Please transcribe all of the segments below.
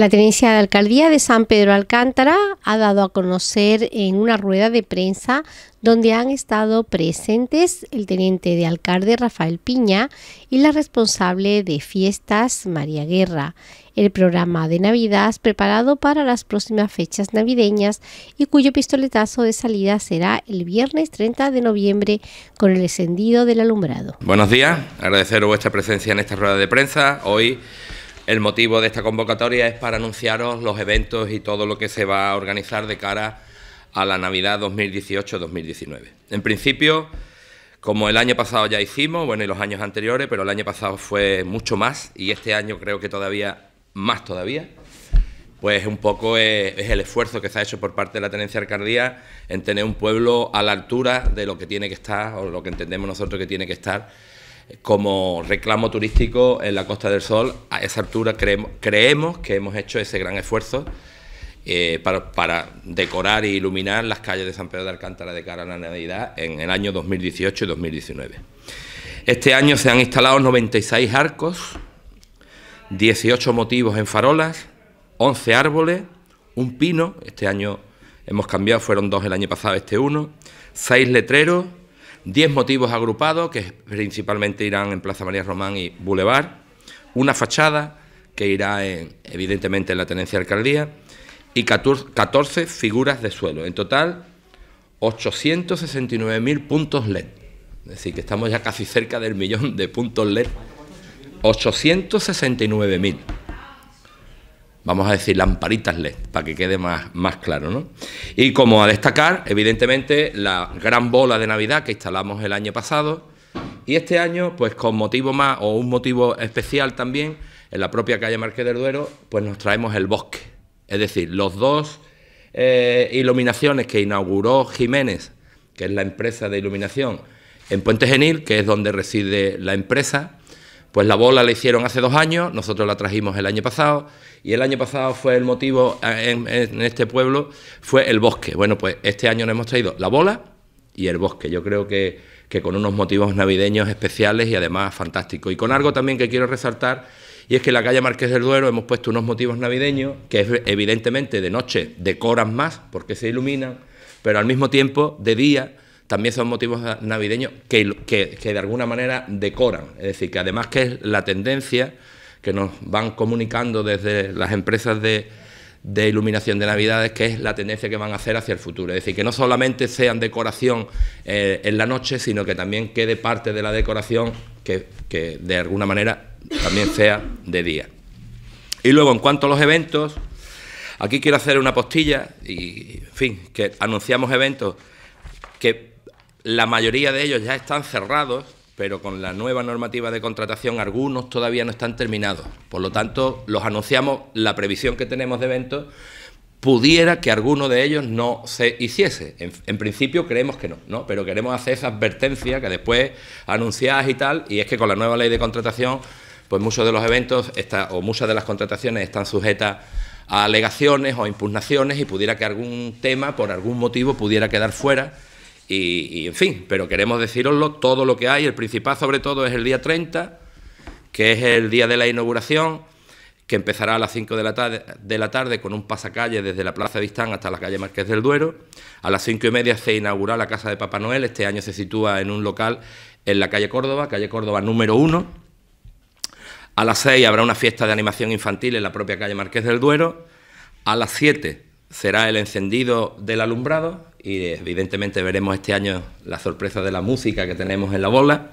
La Tenencia de Alcaldía de San Pedro Alcántara ha dado a conocer en una rueda de prensa donde han estado presentes el teniente de alcalde Rafael Piña y la responsable de fiestas María Guerra. El programa de Navidad preparado para las próximas fechas navideñas y cuyo pistoletazo de salida será el viernes 30 de noviembre con el encendido del alumbrado. Buenos días, agradeceros vuestra presencia en esta rueda de prensa. Hoy el motivo de esta convocatoria es para anunciaros los eventos y todo lo que se va a organizar de cara a la Navidad 2018-2019. En principio, como el año pasado ya hicimos, bueno, y los años anteriores, pero el año pasado fue mucho más y este año creo que todavía más todavía, pues un poco es, el esfuerzo que se ha hecho por parte de la Tenencia Alcaldía en tener un pueblo a la altura de lo que tiene que estar o lo que entendemos nosotros que tiene que estar como reclamo turístico en la Costa del Sol, a esa altura creemos, que hemos hecho ese gran esfuerzo eh, para, para, decorar e iluminar las calles de San Pedro de Alcántara de cara a la Navidad en el año 2018 y 2019. Este año se han instalado 96 arcos, 18 motivos en farolas, 11 árboles, un pino, este año hemos cambiado, fueron dos el año pasado, este uno, seis letreros, 10 motivos agrupados, que principalmente irán en Plaza María Román y Boulevard, una fachada, que irá en, evidentemente en la tenencia alcaldía, y 14 figuras de suelo. En total, 869.000 puntos LED. Es decir, que estamos ya casi cerca del millón de puntos LED. 869.000 vamos a decir, lamparitas LED, para que quede más, más claro. ¿no? Y como a destacar, evidentemente, la gran bola de Navidad que instalamos el año pasado y este año, pues con motivo más o un motivo especial también, en la propia calle Marqués del Duero, pues nos traemos el bosque. Es decir, los dos eh, iluminaciones que inauguró Jiménez, que es la empresa de iluminación, en Puente Genil, que es donde reside la empresa, pues la bola la hicieron hace dos años, nosotros la trajimos el año pasado y el año pasado fue el motivo eh, en, este pueblo, fue el bosque. Bueno, pues este año nos hemos traído la bola y el bosque. Yo creo que, que con unos motivos navideños especiales y además fantásticos. Y con algo también que quiero resaltar y es que en la calle Marqués del Duero hemos puesto unos motivos navideños que evidentemente de noche decoran más porque se iluminan, pero al mismo tiempo de día también son motivos navideños que, que, de alguna manera decoran. Es decir, que además que es la tendencia que nos van comunicando desde las empresas de, iluminación de Navidades, que es la tendencia que van a hacer hacia el futuro. Es decir, que no solamente sean decoración eh, en la noche, sino que también quede parte de la decoración que, que, de alguna manera también sea de día. Y luego, en cuanto a los eventos, aquí quiero hacer una postilla y, en fin, que anunciamos eventos que la mayoría de ellos ya están cerrados, pero con la nueva normativa de contratación algunos todavía no están terminados. Por lo tanto, los anunciamos, la previsión que tenemos de eventos pudiera que alguno de ellos no se hiciese. En, principio creemos que no, ¿no? Pero queremos hacer esa advertencia que después anunciás y tal, y es que con la nueva ley de contratación, pues muchos de los eventos o muchas de las contrataciones están sujetas a alegaciones o impugnaciones y pudiera que algún tema, por algún motivo, pudiera quedar fuera y, en fin, pero queremos deciroslo todo lo que hay. El principal, sobre todo, es el día 30, que es el día de la inauguración, que empezará a las 5 de la tarde, de la tarde con un pasacalle desde la Plaza de hasta la calle Marqués del Duero. A las 5 y media se inaugura la Casa de Papá Noel. Este año se sitúa en un local en la calle Córdoba, calle Córdoba número 1. A las 6 habrá una fiesta de animación infantil en la propia calle Marqués del Duero. A las 7 será el encendido del alumbrado y evidentemente veremos este año la sorpresa de la música que tenemos en la bola.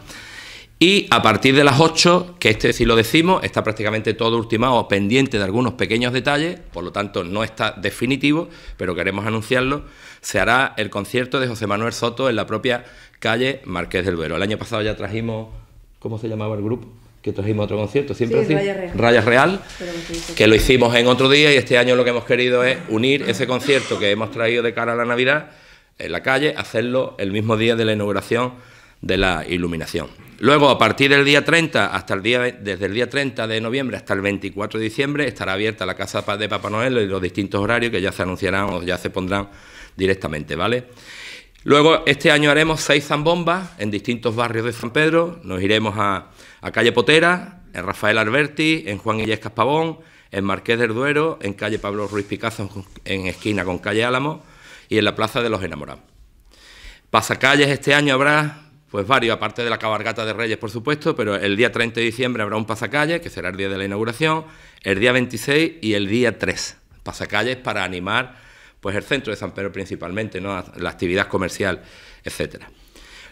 Y a partir de las 8, que este sí lo decimos, está prácticamente todo ultimado, pendiente de algunos pequeños detalles, por lo tanto no está definitivo, pero queremos anunciarlo, se hará el concierto de José Manuel Soto en la propia calle Marqués del Vero. El año pasado ya trajimos, ¿cómo se llamaba el grupo? que trajimos otro concierto, siempre sí, así, Real, Raya Real que lo hicimos en otro día y este año lo que hemos querido es unir ese concierto que hemos traído de cara a la Navidad en la calle, hacerlo el mismo día de la inauguración de la iluminación. Luego, a partir del día 30, hasta el día, desde el día 30 de noviembre hasta el 24 de diciembre, estará abierta la Casa de Papá Noel y los distintos horarios que ya se anunciarán o ya se pondrán directamente, ¿vale? Luego, este año haremos seis zambombas en distintos barrios de San Pedro. Nos iremos a, a Calle Potera, en Rafael Alberti, en Juan Illescas Pavón, en Marqués del Duero, en Calle Pablo Ruiz Picasso, en esquina con Calle Álamo y en la Plaza de los Enamorados. Pasacalles este año habrá pues varios, aparte de la cabargata de Reyes, por supuesto, pero el día 30 de diciembre habrá un pasacalle, que será el día de la inauguración, el día 26 y el día 3. Pasacalles para animar pues el centro de San Pedro principalmente, ¿no? la actividad comercial, etcétera.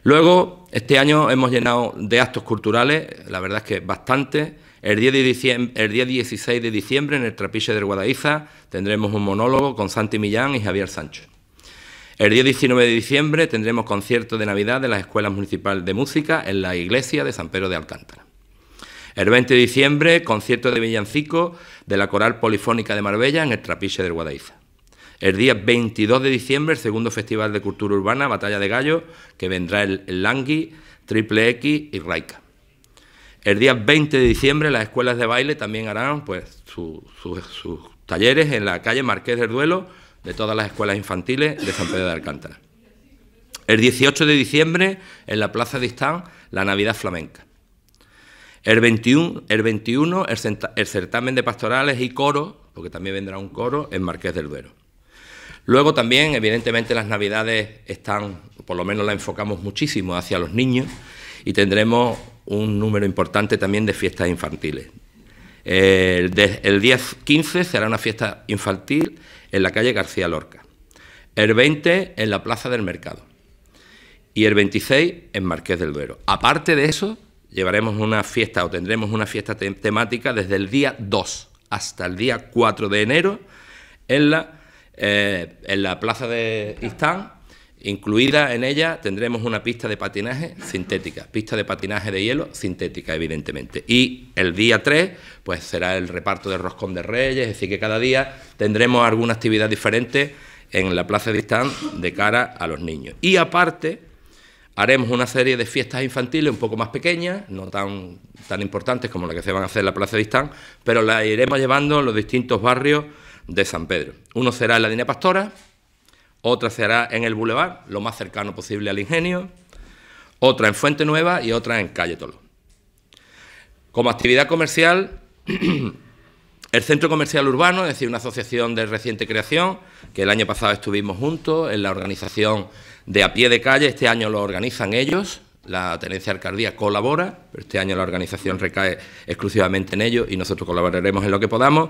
Luego, este año hemos llenado de actos culturales, la verdad es que bastante. El día, 16 de diciembre, en el Trapiche del Guadaiza, tendremos un monólogo con Santi Millán y Javier Sancho. El día 19 de diciembre tendremos concierto de Navidad de las Escuelas Municipal de Música en la iglesia de San Pedro de Alcántara. El 20 de diciembre, concierto de villancico de la Coral Polifónica de Marbella en el Trapiche del Guadaiza. El día 22 de diciembre, segundo Festival de Cultura Urbana, Batalla de Gallo, que vendrá el Langui, Triple X y Raica. El día 20 de diciembre las escuelas de baile también harán pues, sus talleres en la calle Marqués del Duelo de todas las escuelas infantiles de San Pedro de Alcántara. El 18 de diciembre, en la Plaza de Istán, la Navidad Flamenca. El 21, el, 21, el certamen de pastorales y coro, porque también vendrá un coro, en Marqués del Duero. Luego también, evidentemente, las Navidades están, por lo menos la enfocamos muchísimo hacia los niños, y tendremos un número importante también de fiestas infantiles. El, día 10-15 será una fiesta infantil en la calle García Lorca. El 20 en la Plaza del Mercado. Y el 26 en Marqués del Duero. Aparte de eso, llevaremos una fiesta o tendremos una fiesta temática desde el día 2 hasta el día 4 de enero en la, eh, en la Plaza de Istán Incluida en ella tendremos una pista de patinaje sintética, pista de patinaje de hielo sintética, evidentemente. Y el día 3, pues será el reparto de Roscón de Reyes, es decir, que cada día tendremos alguna actividad diferente en la Plaza de Istán de cara a los niños. Y aparte, haremos una serie de fiestas infantiles un poco más pequeñas, no tan, tan importantes como las que se van a hacer en la Plaza de Istán, pero las iremos llevando en los distintos barrios de San Pedro. Uno será en la línea Pastora, otra se hará en el Boulevard, lo más cercano posible al ingenio, otra en Fuente Nueva y otra en Calle Tolo. Como actividad comercial, el Centro Comercial Urbano, es decir, una asociación de reciente creación, que el año pasado estuvimos juntos en la organización de a pie de calle, este año lo organizan ellos, la tenencia de alcaldía colabora, pero este año la organización recae exclusivamente en ello y nosotros colaboraremos en lo que podamos.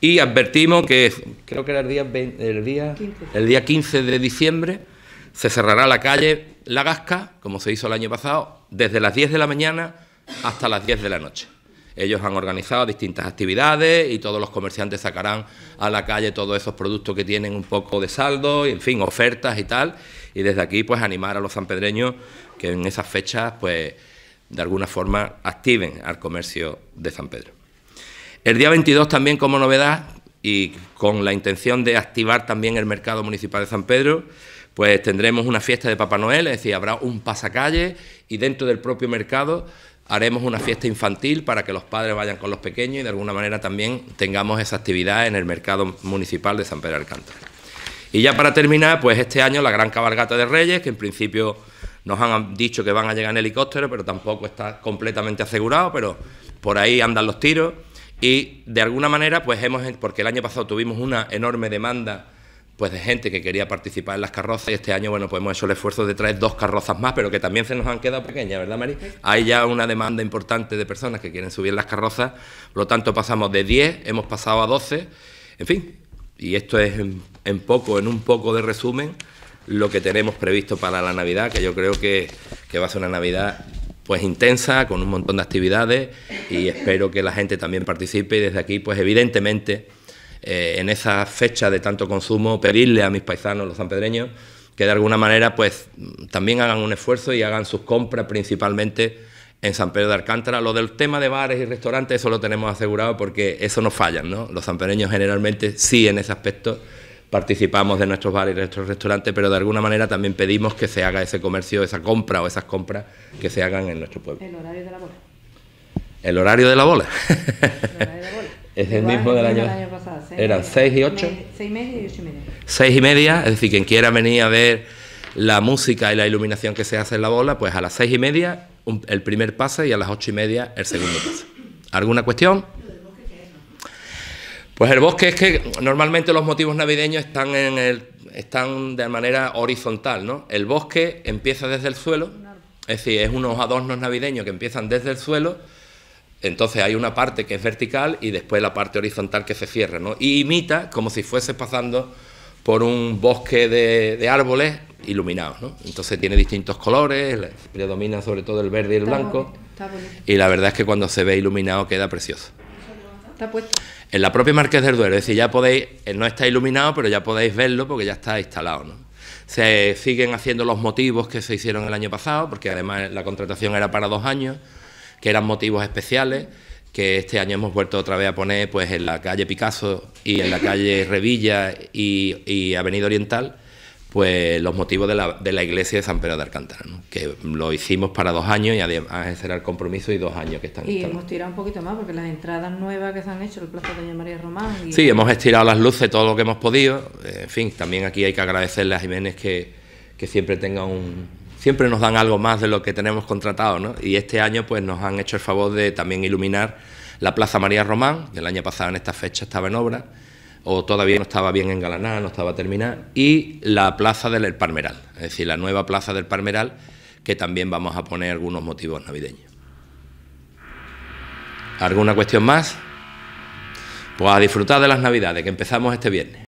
Y advertimos que creo que era el día, día, El día 15 de diciembre se cerrará la calle La Gasca, como se hizo el año pasado, desde las 10 de la mañana hasta las 10 de la noche. Ellos han organizado distintas actividades y todos los comerciantes sacarán a la calle todos esos productos que tienen un poco de saldo en fin, ofertas y tal. Y desde aquí, pues, animar a los sanpedreños que en esas fechas, pues, de alguna forma activen al comercio de San Pedro. El día 22 también como novedad y con la intención de activar también el mercado municipal de San Pedro, pues tendremos una fiesta de Papá Noel, es decir, habrá un pasacalle y dentro del propio mercado haremos una fiesta infantil para que los padres vayan con los pequeños y de alguna manera también tengamos esa actividad en el mercado municipal de San Pedro Alcántara. Y ya para terminar, pues este año la gran cabalgata de Reyes, que en principio nos han dicho que van a llegar en helicóptero, pero tampoco está completamente asegurado, pero por ahí andan los tiros. Y de alguna manera, pues hemos, porque el año pasado tuvimos una enorme demanda pues de gente que quería participar en las carrozas y este año bueno pues hemos hecho el esfuerzo de traer dos carrozas más pero que también se nos han quedado pequeñas verdad Mari hay ya una demanda importante de personas que quieren subir las carrozas por lo tanto pasamos de 10 hemos pasado a 12 en fin y esto es en, poco en un poco de resumen lo que tenemos previsto para la Navidad que yo creo que, que va a ser una Navidad pues intensa con un montón de actividades y espero que la gente también participe y desde aquí pues evidentemente eh, en esa fecha de tanto consumo, pedirle a mis paisanos, los sanpedreños, que de alguna manera pues también hagan un esfuerzo y hagan sus compras principalmente en San Pedro de Alcántara. Lo del tema de bares y restaurantes, eso lo tenemos asegurado porque eso no falla ¿no? Los sanpedreños generalmente sí en ese aspecto participamos de nuestros bares y nuestros restaurantes, pero de alguna manera también pedimos que se haga ese comercio, esa compra o esas compras que se hagan en nuestro pueblo. El horario de la bola. ¿El horario de la bola? Es el mismo del año, pasado. Seis 6 y ocho... ...seis y media es decir, quien quiera venir a ver la música y la iluminación que se hace en la bola, pues a las seis y media el primer pase y a las ocho y media el segundo pase. ¿Alguna cuestión? Pues el bosque es que normalmente los motivos navideños están, en el, están de manera horizontal, ¿no? El bosque empieza desde el suelo, es decir, es unos adornos navideños que empiezan desde el suelo entonces hay una parte que es vertical y después la parte horizontal que se cierra, ¿no? Y imita como si fuese pasando por un bosque de, árboles iluminados, ¿no? Entonces tiene distintos colores, predomina sobre todo el verde y el blanco. Y la verdad es que cuando se ve iluminado queda precioso. Está En la propia Marqués del Duero, es decir, ya podéis, eh, no está iluminado, pero ya podéis verlo porque ya está instalado, ¿no? Se siguen haciendo los motivos que se hicieron el año pasado, porque además la contratación era para dos años que eran motivos especiales, que este año hemos vuelto otra vez a poner pues, en la calle Picasso y en la calle Revilla y, Avenida Oriental, pues los motivos de la, de la iglesia de San Pedro de Alcántara, que lo hicimos para dos años y además ah, ese era el compromiso y dos años que están. Y hemos tirado un poquito más porque las entradas nuevas que se han hecho, el plazo de Doña María Román. Sí, hemos estirado las luces todo lo que hemos podido. En fin, también aquí hay que agradecerle a Jiménez que, que siempre tenga un, siempre nos dan algo más de lo que tenemos contratado, ¿no? Y este año pues nos han hecho el favor de también iluminar la Plaza María Román, el año pasado en esta fecha estaba en obra, o todavía no estaba bien engalanada, no estaba terminada, y la Plaza del Palmeral, es decir, la nueva Plaza del Palmeral, que también vamos a poner algunos motivos navideños. ¿Alguna cuestión más? Pues a disfrutar de las navidades, que empezamos este viernes.